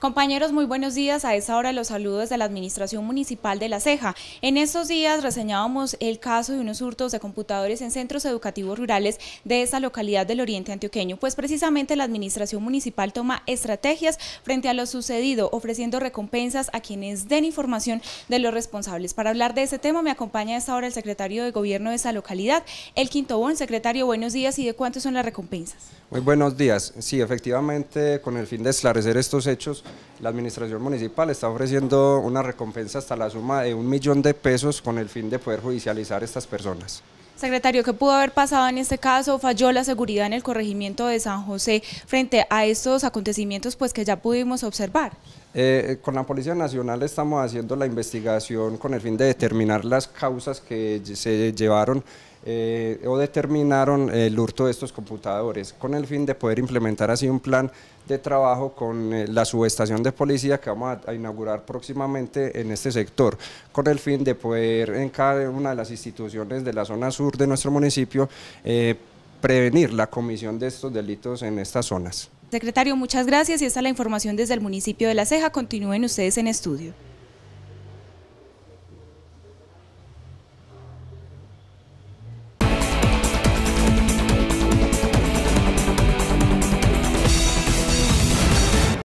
Compañeros, muy buenos días. A esta hora los saludos de la Administración Municipal de La Ceja. En estos días reseñábamos el caso de unos hurtos de computadores en centros educativos rurales de esa localidad del oriente antioqueño, pues precisamente la Administración Municipal toma estrategias frente a lo sucedido, ofreciendo recompensas a quienes den información de los responsables. Para hablar de ese tema me acompaña a esta hora el secretario de Gobierno de esa localidad, el Quinto Bon. Secretario, buenos días y de cuántas son las recompensas. Muy buenos días. Sí, efectivamente, con el fin de esclarecer estos hechos, la administración municipal está ofreciendo una recompensa hasta la suma de un millón de pesos con el fin de poder judicializar a estas personas. Secretario, ¿qué pudo haber pasado en este caso? ¿Falló la seguridad en el corregimiento de San José frente a estos acontecimientos pues, que ya pudimos observar? Eh, con la Policía Nacional estamos haciendo la investigación con el fin de determinar las causas que se llevaron eh, o determinaron eh, el hurto de estos computadores, con el fin de poder implementar así un plan de trabajo con eh, la subestación de policía que vamos a, inaugurar próximamente en este sector, con el fin de poder en cada una de las instituciones de la zona sur de nuestro municipio prevenir la comisión de estos delitos en estas zonas. Secretario, muchas gracias y esta es la información desde el municipio de La Ceja. Continúen ustedes en estudio.